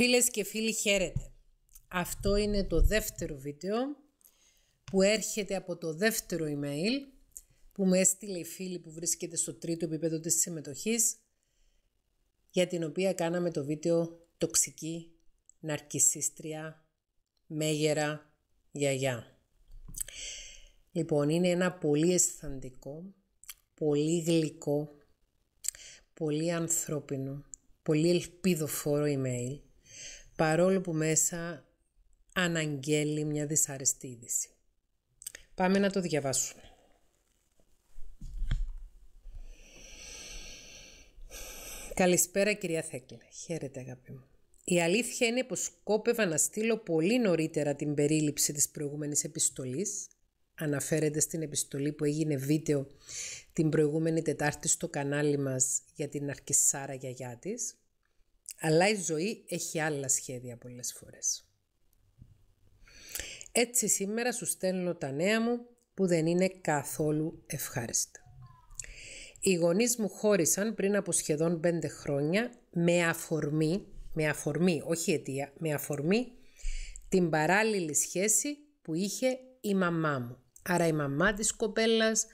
Φίλες και φίλοι χαίρετε. Αυτό είναι το δεύτερο βίντεο που έρχεται από το δεύτερο email που με έστειλε η φίλη που βρίσκεται στο τρίτο επίπεδο της συμμετοχής για την οποία κάναμε το βίντεο τοξική ναρκισίστρια μέγερα γιαγιά. Λοιπόν, είναι ένα πολύ αισθαντικό, πολύ γλυκό, πολύ ανθρώπινο, πολύ ελπίδοφόρο email παρόλο που μέσα αναγγέλει μια δυσάρεστη είδηση. Πάμε να το διαβάσουμε. Καλησπέρα κυρία Θέκλα. Χαίρετε αγάπη μου. Η αλήθεια είναι πως σκόπευα να στείλω πολύ νωρίτερα την περίληψη της προηγούμενης επιστολής. Αναφέρεται στην επιστολή που έγινε βίντεο την προηγούμενη Τετάρτη στο κανάλι μας για την Αρκισάρα γιαγιά της. Αλλά η ζωή έχει άλλα σχέδια πολλές φορές. Έτσι σήμερα σου στέλνω τα νέα μου που δεν είναι καθόλου ευχάριστα. Οι γονείς μου χώρισαν πριν από σχεδόν πέντε χρόνια με αφορμή, με αφορμή, όχι αιτία, με αφορμή την παράλληλη σχέση που είχε η μαμά μου. Άρα η μαμά της κοπέλας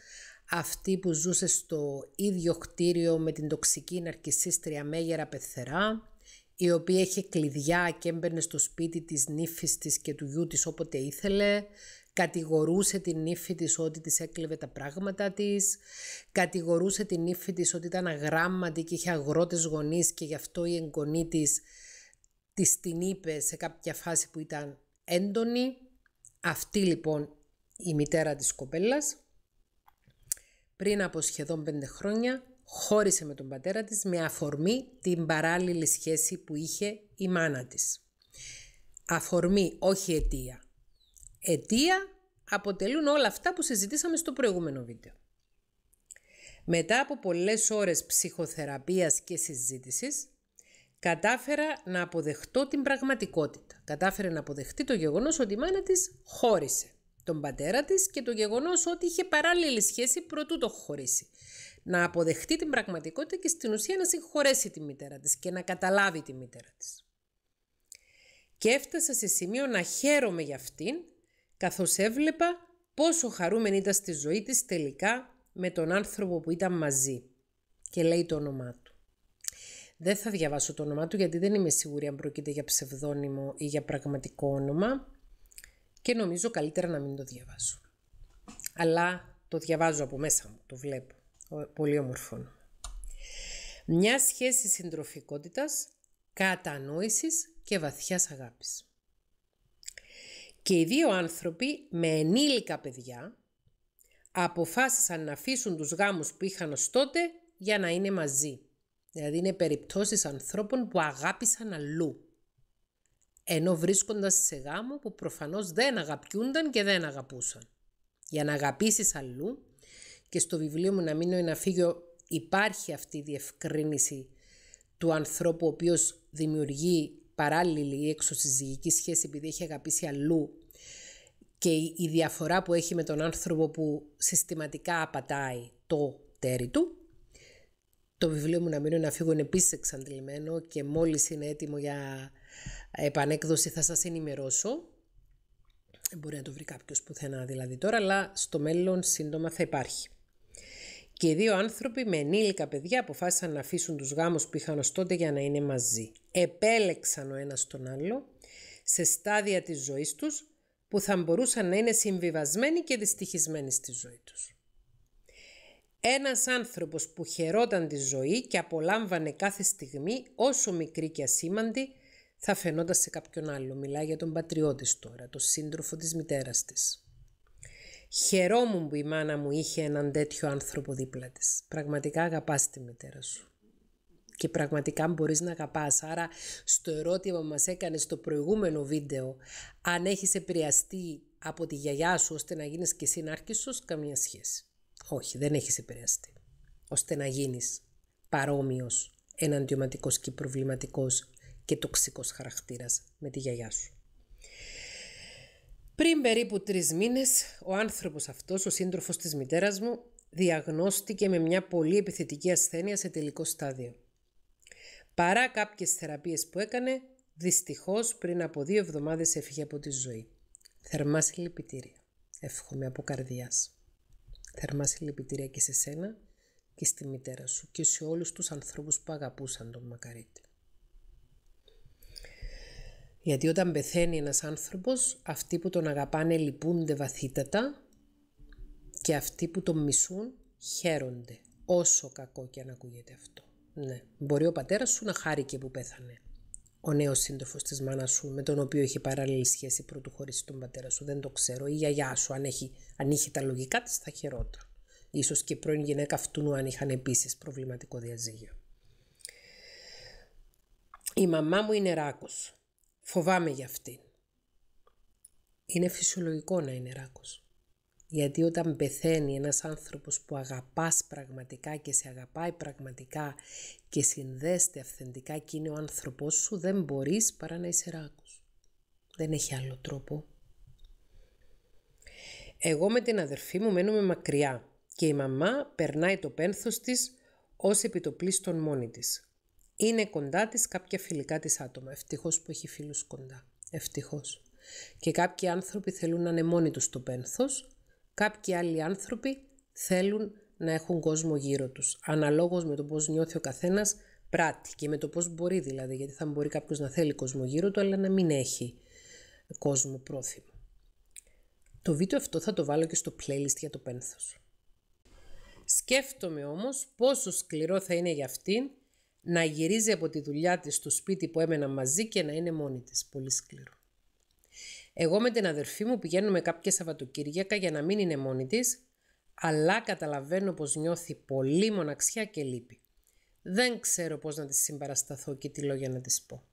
αυτή που ζούσε στο ίδιο κτίριο με την τοξική ναρκισίστρια Μέγερα Πεθερά, η οποία είχε κλειδιά και έμπαινε στο σπίτι της νύφης της και του γιού της όποτε ήθελε, κατηγορούσε την νύφη της ότι της έκλεβε τα πράγματα της, κατηγορούσε την νύφη της ότι ήταν αγράμματη και είχε αγρότες γονείς και γι' αυτό η εγγονή της της την είπε σε κάποια φάση που ήταν έντονη. Αυτή λοιπόν η μητέρα της κοπέλας πριν από σχεδόν πέντε χρόνια χώρισε με τον πατέρα της με αφορμή την παράλληλη σχέση που είχε η μάνα της. Αφορμή, όχι αιτία. Αιτία αποτελούν όλα αυτά που συζητήσαμε στο προηγούμενο βίντεο. Μετά από πολλές ώρες ψυχοθεραπείας και συζήτησης, κατάφερα να αποδεχτώ την πραγματικότητα. Κατάφερε να αποδεχτεί το γεγονός ότι η μάνα της χώρισε τον πατέρα της και το γεγονός ότι είχε παράλληλη σχέση προτού το χωρίσει. Να αποδεχτεί την πραγματικότητα και στην ουσία να συγχωρέσει τη μητέρα της και να καταλάβει τη μητέρα της. Και έφτασα σε σημείο να χαίρομαι για αυτήν, καθώς έβλεπα πόσο χαρούμενη ήταν στη ζωή της τελικά με τον άνθρωπο που ήταν μαζί. Και λέει το όνομά του. Δεν θα διαβάσω το όνομά του γιατί δεν είμαι σίγουρη αν πρόκειται για ψευδόνυμο ή για πραγματικό όνομα και νομίζω καλύτερα να μην το διαβάσω. Αλλά το διαβάζω από μέσα μου, το βλέπω. Πολύ ομορφό. Μια σχέση συντροφικότητας, κατανόησης και βαθιάς αγάπης. Και οι δύο άνθρωποι με ενήλικα παιδιά αποφάσισαν να αφήσουν τους γάμους που είχαν ως τότε για να είναι μαζί. Δηλαδή είναι περιπτώσεις ανθρώπων που αγάπησαν αλλού ενώ βρίσκοντας σε γάμο που προφανώς δεν αγαπιούνταν και δεν αγαπούσαν. Για να αγαπήσεις αλλού και στο βιβλίο μου να μείνω να φυγω υπάρχει αυτή η διευκρίνηση του ανθρώπου ο οποίος δημιουργεί παράλληλη ή συζυγική σχέση επειδή έχει αγαπήσει αλλού και η διαφορά που έχει με τον άνθρωπο που συστηματικά απατάει το τέρι του. Το βιβλίο μου να μείνω να φύγω είναι επίσης εξαντλημένο και μόλις είναι έτοιμο για επανέκδοση θα σας ενημερώσω. Μπορεί να το βρει κάποιος πουθενά δηλαδή τώρα, αλλά στο μέλλον σύντομα θα υπάρχει. Και οι δύο άνθρωποι με ενήλικα παιδιά αποφάσισαν να αφήσουν τους γάμους που είχαν ως τότε για να είναι μαζί. Επέλεξαν ο ένας τον άλλο σε στάδια της ζωής τους που θα μπορούσαν να είναι συμβιβασμένοι και δυστυχισμένοι στη ζωή τους. Ένας άνθρωπος που χαιρόταν τη ζωή και απολάμβανε κάθε στιγμή όσο μικρή και ασήμαντη θα φαινόταν σε κάποιον άλλο. Μιλάει για τον πατριώτης τώρα, τον σύντροφο της μητέρας της. Χαιρόμουν που η μάνα μου είχε έναν τέτοιο άνθρωπο δίπλα της. Πραγματικά αγαπάς τη μητέρα σου. Και πραγματικά μπορείς να αγαπάς. Άρα στο ερώτημα που μας έκανες στο προηγούμενο βίντεο, αν έχεις επηρεαστεί από τη γιαγιά σου ώστε να γίνεις και εσύ καμία σχέση. Όχι, δεν έχεις επηρεαστεί. Ώστε να γίνεις παρόμοιος, εναντιωματικός και προβληματικός και τοξικός χαρακτήρας με τη γιαγιά σου. Πριν περίπου τρεις μήνες, ο άνθρωπος αυτός, ο σύντροφος της μητέρας μου, διαγνώστηκε με μια πολύ επιθετική ασθένεια σε τελικό στάδιο. Παρά κάποιες θεραπείες που έκανε, δυστυχώς πριν από δύο εβδομάδες έφυγε από τη ζωή. Θερμά συλληπιτήρια. Εύχομαι από καρδιάς. Θερμά συλληπιτήρια και σε σένα και στη μητέρα σου και σε όλους τους ανθρώπους που αγαπούσαν τον Μακαρίτη. Γιατί όταν πεθαίνει ένας άνθρωπος, αυτοί που τον αγαπάνε λυπούνται βαθύτατα και αυτοί που τον μισούν χαίρονται. Όσο κακό και αν ακούγεται αυτό. Ναι, μπορεί ο πατέρας σου να χάρηκε που πέθανε. Ο νέος σύντροφος της μάνας σου με τον οποίο είχε παράλληλη σχέση πρώτου χωρίς τον πατέρα σου, δεν το ξέρω. Η γιαγιά σου αν, έχει, αν είχε τα λογικά της θα χαιρόταν. Ίσως και πρώην γυναίκα αυτού αν είχαν επίσης προβληματικό διαζύγιο. Η μαμά μου είναι ράκος. Φοβάμαι για αυτήν. Είναι φυσιολογικό να είναι ράκος. Γιατί όταν πεθαίνει ένας άνθρωπος που αγαπάς πραγματικά και σε αγαπάει πραγματικά και συνδέεται αυθεντικά και είναι ο άνθρωπός σου, δεν μπορείς παρά να είσαι ράκος. Δεν έχει άλλο τρόπο. Εγώ με την αδερφή μου μένουμε μακριά και η μαμά περνάει το πένθος της ως επιτοπλίστων μόνη της είναι κοντά της κάποια φιλικά της άτομα. Ευτυχώς που έχει φίλους κοντά. Ευτυχώς. Και κάποιοι άνθρωποι θέλουν να είναι μόνοι τους στο πένθος. Κάποιοι άλλοι άνθρωποι θέλουν να έχουν κόσμο γύρω τους. Αναλόγως με το πώς νιώθει ο καθένας πράττει και με το πώς μπορεί δηλαδή. Γιατί θα μπορεί κάποιος να θέλει κόσμο γύρω του αλλά να μην έχει κόσμο πρόθυμο. Το βίντεο αυτό θα το βάλω και στο playlist για το πένθος. Σκέφτομαι όμως πόσο σκληρό θα είναι για αυτήν να γυρίζει από τη δουλειά της στο σπίτι που έμενα μαζί και να είναι μόνη της. Πολύ σκληρό. Εγώ με την αδερφή μου πηγαίνουμε κάποια Σαββατοκύριακα για να μην είναι μόνη της, αλλά καταλαβαίνω πως νιώθει πολύ μοναξιά και λύπη. Δεν ξέρω πώς να της συμπαρασταθώ και τι λόγια να της πω.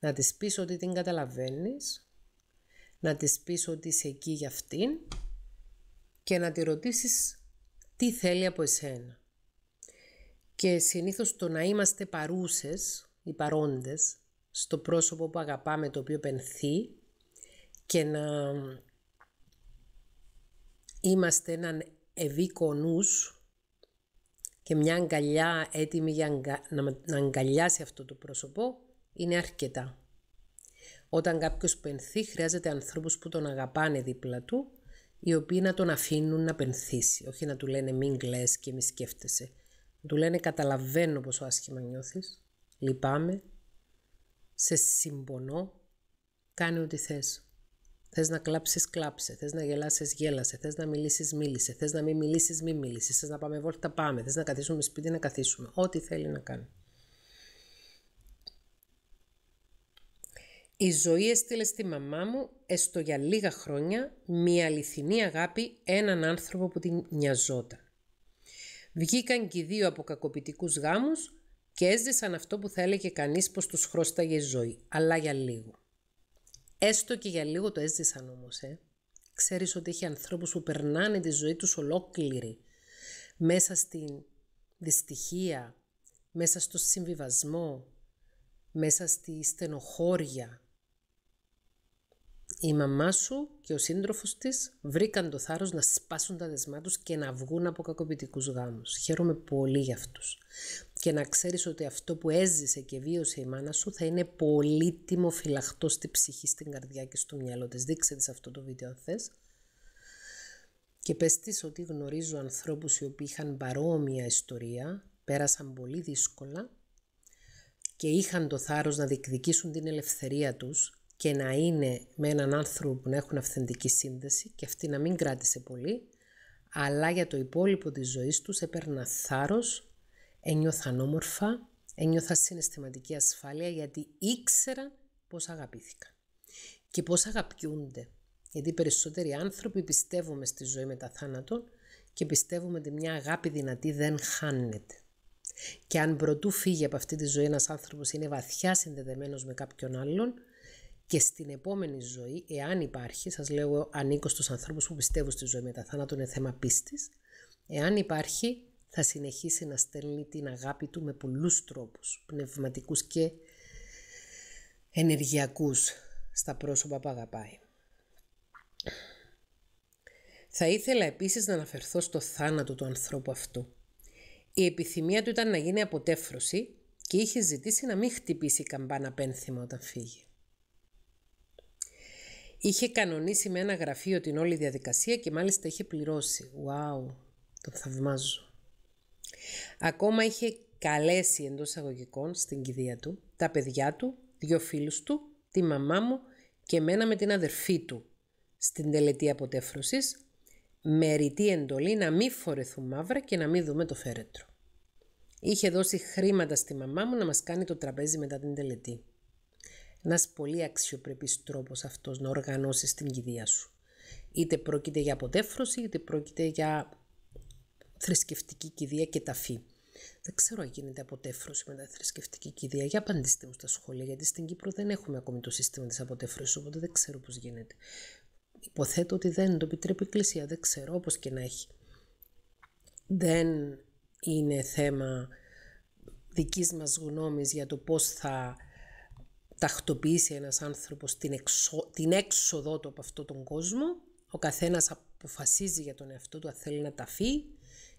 Να της πεις ότι την καταλαβαίνεις, να της πεις ότι είσαι εκεί για αυτήν και να τη ρωτήσεις τι θέλει από εσένα. Και συνήθως το να είμαστε παρούσες ή παρόντες στο πρόσωπο που αγαπάμε το οποίο πενθεί και να είμαστε έναν ευήκο νους και μια αγκαλιά έτοιμη για να αγκαλιάσει αυτό το πρόσωπο είναι αρκετά. Όταν κάποιος πενθεί χρειάζεται ανθρώπους που τον αγαπάνε δίπλα του οι οποίοι να τον αφήνουν να πενθήσει, όχι να του λένε μην κλαις και μη σκέφτεσαι. Του λένε καταλαβαίνω πόσο άσχημα νιώθεις, λυπάμαι, σε συμπονώ, κάνε ό,τι θες. Θες να κλάψεις, κλάψε. Θες να γελάσεις, γέλασε. Θες να μιλήσεις, μίλησε. Θες να μην μιλήσεις, μην μίλησε, Θες να πάμε βόλτα, πάμε. Θες να καθίσουμε σπίτι, να καθίσουμε. Ό,τι θέλει να κάνει. Η ζωή έστειλε στη μαμά μου, έστω για λίγα χρόνια, μια αληθινή αγάπη, έναν άνθρωπο που την νοιαζόταν. Βγήκαν και οι δύο από κακοπιτικούς γάμους και έζησαν αυτό που θα έλεγε κανείς πως τους χρωστάγε η ζωή, αλλά για λίγο. Έστω και για λίγο το έζησαν όμως, ε. Ξέρεις ότι έχει ανθρώπους που περνάνε τη ζωή τους ολόκληρη μέσα στην δυστυχία, μέσα στο συμβιβασμό, μέσα στη στενοχώρια, η μαμά σου και ο σύντροφος της βρήκαν το θάρρος να σπάσουν τα δεσμά τους και να βγουν από κακοποιητικούς γάμους. Χαίρομαι πολύ για αυτούς. Και να ξέρεις ότι αυτό που έζησε και βίωσε η μάνα σου θα είναι πολύτιμο φυλαχτό στη ψυχή, στην καρδιά και στο μυαλό της. Δείξε της αυτό το βίντεο, αν θες. Και πες της ότι γνωρίζω ανθρώπους οι οποίοι είχαν παρόμοια ιστορία, πέρασαν πολύ δύσκολα και είχαν το θάρρος να διεκδικήσουν την ελευθερία τους και να είναι με έναν άνθρωπο που να έχουν αυθεντική σύνδεση και αυτή να μην κράτησε πολύ, αλλά για το υπόλοιπο της ζωής τους έπαιρνα θάρρος, ένιωθαν όμορφα, ένιωθα συναισθηματική ασφάλεια γιατί ήξερα πώς αγαπήθηκα και πώς αγαπιούνται. Γιατί περισσότεροι άνθρωποι πιστεύουμε στη ζωή μετά θάνατο και πιστεύουμε ότι μια αγάπη δυνατή δεν χάνεται. Και αν προτού φύγει από αυτή τη ζωή ένας άνθρωπος είναι βαθιά συνδεδεμένος με κάποιον άλλον, και στην επόμενη ζωή, εάν υπάρχει, σας λέω ανήκω στους ανθρώπους που πιστεύω στη ζωή μετά θάνατο είναι θέμα πίστης, εάν υπάρχει θα συνεχίσει να στέλνει την αγάπη του με πολλούς τρόπους, πνευματικούς και ενεργειακούς στα πρόσωπα που αγαπάει. Θα ήθελα επίσης να αναφερθώ στο θάνατο του ανθρώπου αυτού. Η επιθυμία του ήταν να γίνει αποτέφρωση και είχε ζητήσει να μην χτυπήσει η καμπάνα πένθυμα όταν φύγει. Είχε κανονίσει με ένα γραφείο την όλη διαδικασία και μάλιστα είχε πληρώσει. Wow, τον θαυμάζω. Ακόμα είχε καλέσει εντός αγωγικών στην κηδεία του τα παιδιά του, δύο φίλους του, τη μαμά μου και μένα με την αδερφή του στην τελετή αποτέφρωσης με ρητή εντολή να μην φορεθούν μαύρα και να μην δούμε το φέρετρο. Είχε δώσει χρήματα στη μαμά μου να μας κάνει το τραπέζι μετά την τελετή. Ένα πολύ αξιοπρεπής τρόπος αυτός να οργανώσεις την κηδεία σου. Είτε πρόκειται για αποτέφρωση, είτε πρόκειται για θρησκευτική κηδεία και ταφή. Δεν ξέρω αν γίνεται αποτέφρωση με τα θρησκευτική κηδεία. Για απαντήστε μου στα σχόλια, γιατί στην Κύπρο δεν έχουμε ακόμη το σύστημα της αποτέφρωσης, οπότε δεν ξέρω πώς γίνεται. Υποθέτω ότι δεν το επιτρέπει η Εκκλησία, δεν ξέρω, όπως και να έχει. Δεν είναι θέμα δικής μας γνώμης για το πώς θα τακτοποιήσει ένας άνθρωπος την, την έξοδό του από αυτόν τον κόσμο. Ο καθένας αποφασίζει για τον εαυτό του αν θέλει να ταφεί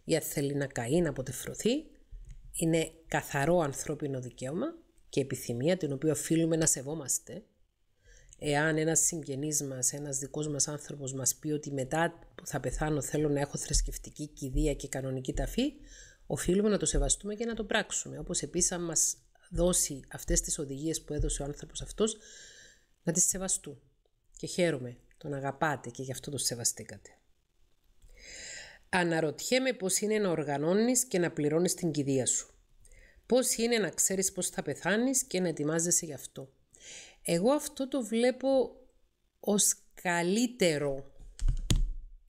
ή αν θέλει να καεί, να αποτεφρωθεί. Είναι καθαρό ανθρώπινο δικαίωμα και επιθυμία την οποία οφείλουμε να σεβόμαστε. Εάν ένας συγγενής μας, ένας δικός μας άνθρωπος μας πει ότι μετά που θα πεθάνω θέλω να έχω θρησκευτική κηδεία και κανονική ταφή, οφείλουμε να το σεβαστούμε και να το πράξουμε. Όπως επίσης αν μας δώσει αυτές τις οδηγίες που έδωσε ο άνθρωπος αυτός, να τις σεβαστούν. Και χαίρομαι, τον αγαπάτε και γι' αυτό το σεβαστήκατε. Αναρωτιέμαι πώς είναι να οργανώνεις και να πληρώνεις την κηδεία σου. Πώς είναι να ξέρεις πώς θα πεθάνεις και να ετοιμάζεσαι γι' αυτό. Εγώ αυτό το βλέπω ως καλύτερο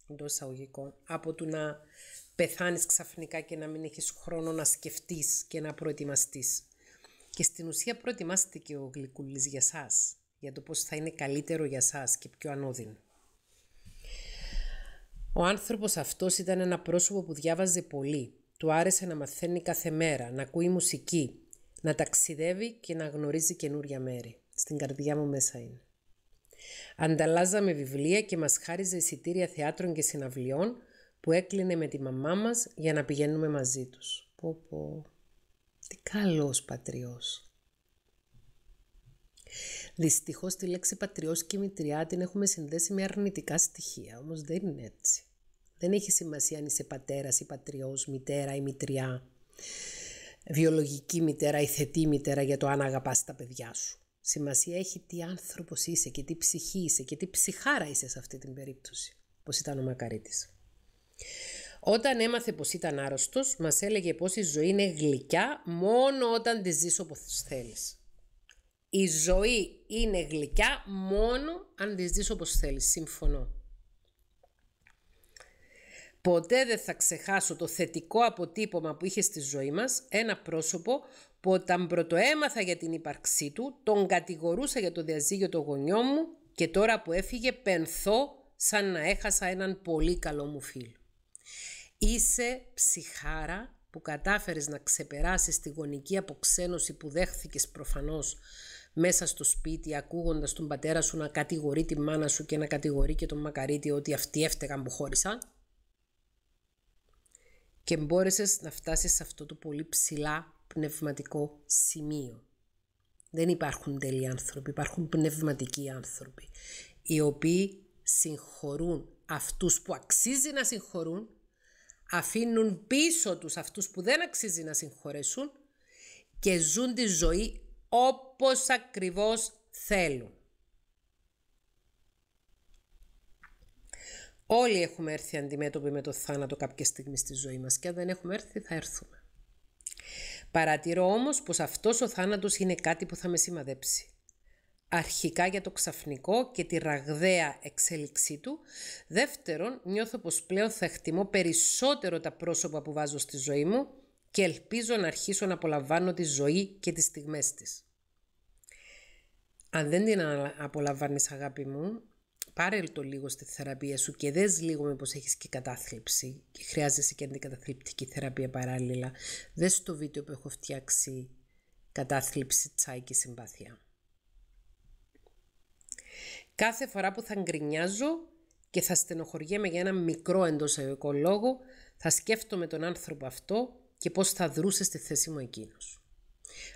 εντός εισαγωγικών από το να πεθάνεις ξαφνικά και να μην έχεις χρόνο να σκεφτείς και να προετοιμαστείς. Και στην ουσία προετοιμάστε και ο γλυκούλης για σας, για το πώς θα είναι καλύτερο για σας και πιο ανώδυνο. Ο άνθρωπος αυτός ήταν ένα πρόσωπο που διάβαζε πολύ. Του άρεσε να μαθαίνει κάθε μέρα, να ακούει μουσική, να ταξιδεύει και να γνωρίζει καινούρια μέρη. Στην καρδιά μου μέσα είναι. Ανταλλάζαμε βιβλία και μας χάριζε εισιτήρια θεάτρων και συναυλιών που έκλεινε με τη μαμά μας για να πηγαίνουμε μαζί τους. Πω πω. Τι καλός πατριός. Δυστυχώς τη λέξη πατριός και μητριά την έχουμε συνδέσει με αρνητικά στοιχεία, όμως δεν είναι έτσι. Δεν έχει σημασία αν είσαι πατέρας ή πατριός, μητέρα ή μητριά, βιολογική μητέρα ή θετή μητέρα για το αν αγαπάς τα παιδιά σου. Σημασία έχει τι άνθρωπος είσαι και τι ψυχή είσαι και τι ψυχάρα είσαι σε αυτή την περίπτωση, Πώς ήταν ο Μακαρίτης. Όταν έμαθε πως ήταν άρρωστος, μας έλεγε πως η ζωή είναι γλυκιά μόνο όταν τη ζεις όπως θέλεις. Η ζωή είναι γλυκιά μόνο αν τη ζεις όπως θέλεις. Συμφωνώ. Ποτέ δεν θα ξεχάσω το θετικό αποτύπωμα που είχε στη ζωή μας ένα πρόσωπο που όταν πρωτοέμαθα για την ύπαρξή του τον κατηγορούσα για το διαζύγιο των γονιών μου και τώρα που έφυγε πενθώ σαν να έχασα έναν πολύ καλό μου φίλο. Είσαι ψυχάρα που κατάφερες να ξεπεράσεις τη γονική αποξένωση που δέχθηκες προφανώς μέσα στο σπίτι ακούγοντας τον πατέρα σου να κατηγορεί τη μάνα σου και να κατηγορεί και τον μακαρίτη ότι αυτοί έφταιγαν που χώρισαν και μπόρεσες να φτάσεις σε αυτό το πολύ ψηλά πνευματικό σημείο. Δεν υπάρχουν τέλειοι άνθρωποι, υπάρχουν πνευματικοί άνθρωποι οι οποίοι συγχωρούν αυτούς που αξίζει να συγχωρούν αφήνουν πίσω τους αυτούς που δεν αξίζει να συγχωρέσουν και ζουν τη ζωή όπως ακριβώς θέλουν. Όλοι έχουμε έρθει αντιμέτωποι με το θάνατο κάποια στιγμή στη ζωή μας και αν δεν έχουμε έρθει θα έρθουμε. Παρατηρώ όμως πως αυτός ο θάνατος είναι κάτι που θα με σημαδέψει αρχικά για το ξαφνικό και τη ραγδαία εξέλιξή του. Δεύτερον, νιώθω πως πλέον θα εκτιμώ περισσότερο τα πρόσωπα που βάζω στη ζωή μου και ελπίζω να αρχίσω να απολαμβάνω τη ζωή και τις στιγμές της. Αν δεν την απολαμβάνεις αγάπη μου, πάρε το λίγο στη θεραπεία σου και δες λίγο πως έχεις και κατάθλιψη και χρειάζεσαι και αντικαταθλιπτική θεραπεία παράλληλα. Δες το βίντεο που έχω φτιάξει κατάθλιψη, τσάι και συμπάθεια. Κάθε φορά που θα γκρινιάζω και θα στενοχωριέμαι για ένα μικρό εντός εκολόγο, λόγο, θα σκέφτομαι τον άνθρωπο αυτό και πώς θα δρούσε στη θέση μου εκείνος.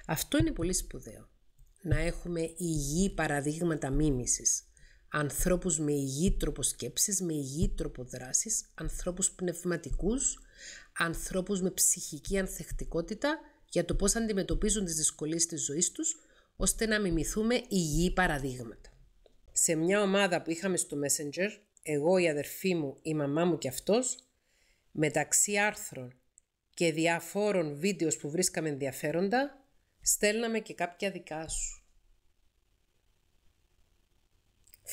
Αυτό είναι πολύ σπουδαίο. Να έχουμε υγιή παραδείγματα μίμησης. Ανθρώπους με υγιή τρόπο σκέψης, με υγιή τρόπο δράσης, ανθρώπους πνευματικούς, ανθρώπους με ψυχική ανθεκτικότητα για το πώς αντιμετωπίζουν τις δυσκολίες της ζωής τους, ώστε να μιμηθούμε υγιή παραδείγματα σε μια ομάδα που είχαμε στο Messenger, εγώ, η αδερφή μου, η μαμά μου και αυτός, μεταξύ άρθρων και διαφόρων βίντεος που βρίσκαμε ενδιαφέροντα, στέλναμε και κάποια δικά σου.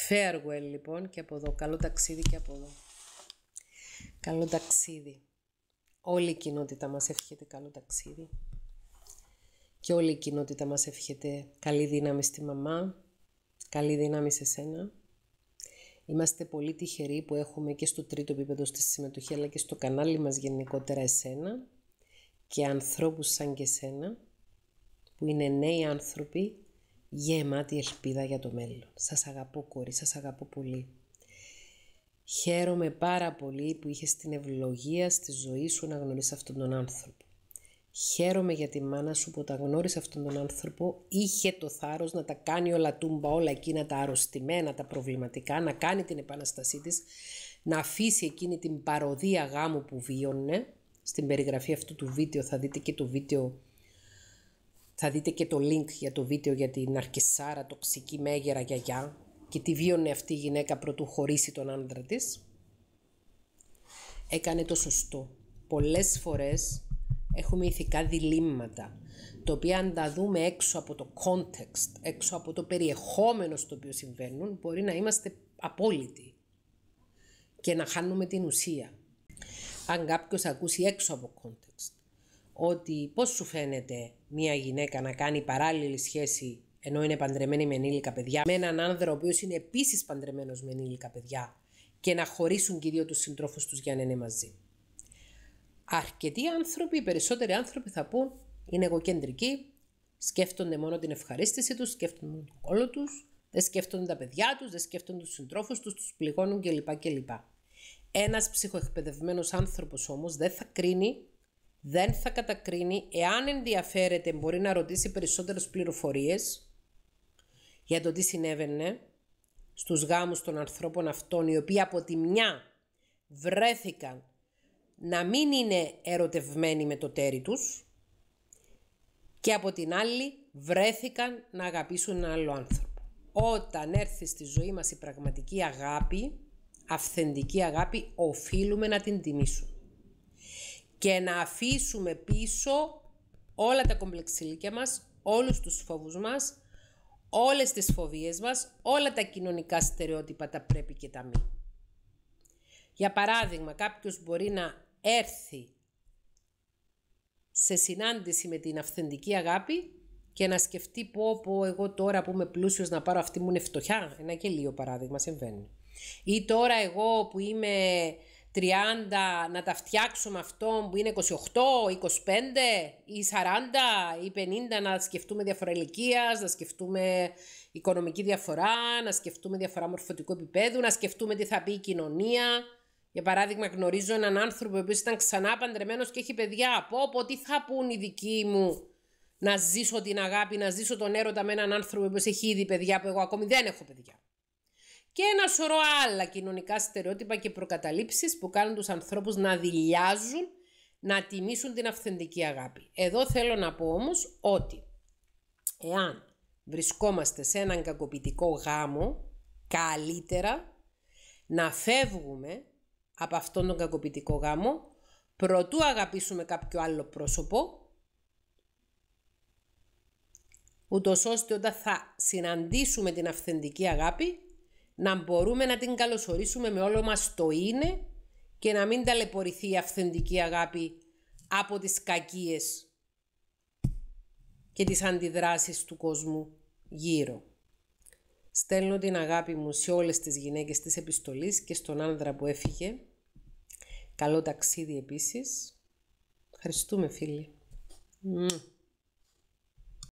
Farewell λοιπόν και από εδώ. Καλό ταξίδι και από εδώ. Καλό ταξίδι. Όλη η κοινότητα μας εύχεται καλό ταξίδι. Και όλη η κοινότητα μας εύχεται καλή δύναμη στη μαμά, Καλή δύναμη σε σένα. Είμαστε πολύ τυχεροί που έχουμε και στο τρίτο επίπεδο στη συμμετοχή αλλά και στο κανάλι μας γενικότερα εσένα και ανθρώπους σαν και σένα που είναι νέοι άνθρωποι γεμάτη ελπίδα για το μέλλον. Σας αγαπώ κόρη, σας αγαπώ πολύ. Χαίρομαι πάρα πολύ που είχες την ευλογία στη ζωή σου να γνωρίσεις αυτόν τον άνθρωπο. Χαίρομαι για τη μάνα σου που τα γνώρισε αυτόν τον άνθρωπο είχε το θάρρος να τα κάνει όλα τούμπα, όλα εκείνα τα αρρωστημένα, τα προβληματικά, να κάνει την επαναστασή της, να αφήσει εκείνη την παροδία γάμου που βίωνε. Στην περιγραφή αυτού του βίντεο θα δείτε και το βίντεο θα δείτε και το link για το βίντεο για την Αρκεσάρα, τοξική μέγερα γιαγιά και τι βίωνε αυτή η γυναίκα πρωτού χωρίσει τον άντρα της. Έκανε το σωστό. Πολλές φορές Έχουμε ηθικά διλήμματα, τα οποία αν τα δούμε έξω από το context, έξω από το περιεχόμενο στο οποίο συμβαίνουν, μπορεί να είμαστε απόλυτοι και να χάνουμε την ουσία. Αν κάποιος ακούσει έξω από context ότι πώς σου φαίνεται μια γυναίκα να κάνει παράλληλη σχέση ενώ είναι παντρεμένη με ενήλικα παιδιά, με έναν άνδρα ο οποίος είναι επίσης παντρεμένος με ενήλικα παιδιά και να χωρίσουν και οι δύο τους συντρόφους τους για να είναι μαζί. Αρκετοί άνθρωποι, οι περισσότεροι άνθρωποι θα πούν είναι εγωκεντρικοί, σκέφτονται μόνο την ευχαρίστησή τους, σκέφτονται τον κόλλο τους, δεν σκέφτονται τα παιδιά τους, δεν σκέφτονται τους συντρόφους τους, τους πληγώνουν κλπ. κλπ. Ένας ψυχοεκπαιδευμένος άνθρωπος όμως δεν θα κρίνει, δεν θα κατακρίνει, εάν ενδιαφέρεται μπορεί να ρωτήσει περισσότερες πληροφορίες για το τι συνέβαινε στους γάμους των ανθρώπων αυτών οι οποίοι από τη μια βρέθηκαν να μην είναι ερωτευμένοι με το τέρι τους και από την άλλη βρέθηκαν να αγαπήσουν έναν άλλο άνθρωπο. Όταν έρθει στη ζωή μας η πραγματική αγάπη, αυθεντική αγάπη, οφείλουμε να την τιμήσουμε και να αφήσουμε πίσω όλα τα κομπλεξίλικια μας, όλους τους φόβους μας, όλες τις φοβίες μας, όλα τα κοινωνικά στερεότυπα, τα πρέπει και τα μη. Για παράδειγμα, κάποιος μπορεί να έρθει σε συνάντηση με την αυθεντική αγάπη και να σκεφτεί πω, πω εγώ τώρα που είμαι πλούσιος να πάρω αυτή μου είναι φτωχιά. Ένα και λίγο παράδειγμα συμβαίνει. Ή τώρα εγώ που είμαι 30 να τα φτιάξω με αυτόν που είναι 28, 25 ή 40 ή 50 να σκεφτούμε διαφορά ηλικία, να σκεφτούμε οικονομική διαφορά, να σκεφτούμε διαφορά μορφωτικού επίπεδου, να σκεφτούμε τι θα πει η κοινωνία. Για παράδειγμα, γνωρίζω έναν άνθρωπο που ήταν ξανά παντρεμένο και έχει παιδιά. Πω, πω, τι θα πούν οι δικοί μου να ζήσω την αγάπη, να ζήσω τον έρωτα με έναν άνθρωπο που έχει ήδη παιδιά, που εγώ ακόμη δεν έχω παιδιά. Και ένα σωρό άλλα κοινωνικά στερεότυπα και προκαταλήψεις που κάνουν τους ανθρώπους να δηλιάζουν, να τιμήσουν την αυθεντική αγάπη. Εδώ θέλω να πω όμως ότι εάν βρισκόμαστε σε έναν κακοποιητικό γάμο, καλύτερα να φεύγουμε από αυτόν τον κακοποιητικό γάμο, προτού αγαπήσουμε κάποιο άλλο πρόσωπο, ούτως ώστε όταν θα συναντήσουμε την αυθεντική αγάπη, να μπορούμε να την καλωσορίσουμε με όλο μας το είναι και να μην ταλαιπωρηθεί η αυθεντική αγάπη από τις κακίες και τις αντιδράσεις του κόσμου γύρω. Στέλνω την αγάπη μου σε όλες τις γυναίκες της επιστολής και στον άνδρα που έφυγε. Καλό ταξίδι επίσης. Ευχαριστούμε φίλοι.